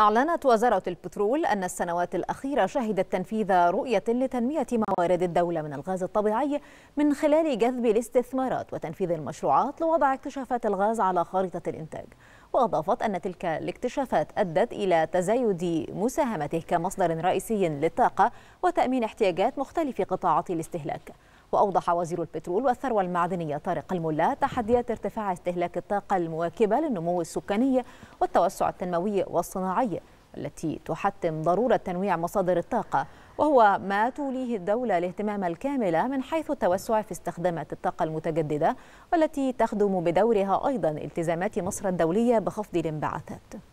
أعلنت وزارة البترول أن السنوات الأخيرة شهدت تنفيذ رؤية لتنمية موارد الدولة من الغاز الطبيعي من خلال جذب الاستثمارات وتنفيذ المشروعات لوضع اكتشافات الغاز على خارطة الإنتاج وأضافت أن تلك الاكتشافات أدت إلى تزايد مساهمته كمصدر رئيسي للطاقة وتأمين احتياجات مختلف قطاعات الاستهلاك وأوضح وزير البترول والثروة المعدنية طارق الملا تحديات ارتفاع استهلاك الطاقة المواكبة للنمو السكاني والتوسع التنموي والصناعي التي تحتم ضرورة تنويع مصادر الطاقة وهو ما توليه الدولة الاهتمام الكامل من حيث التوسع في استخدامات الطاقة المتجددة والتي تخدم بدورها أيضا التزامات مصر الدولية بخفض الانبعاثات